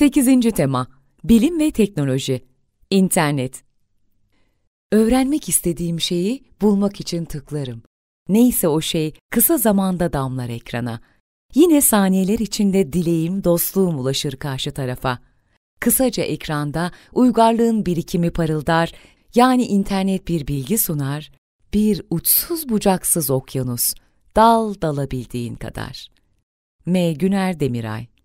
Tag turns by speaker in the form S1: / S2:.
S1: 8. tema Bilim ve teknoloji İnternet Öğrenmek istediğim şeyi bulmak için tıklarım. Neyse o şey kısa zamanda damlar ekrana. Yine saniyeler içinde dileğim, dostluğum ulaşır karşı tarafa. Kısaca ekranda uygarlığın birikimi parıldar, yani internet bir bilgi sunar, bir uçsuz bucaksız okyanus, dal dalabildiğin kadar. M. Güner Demiray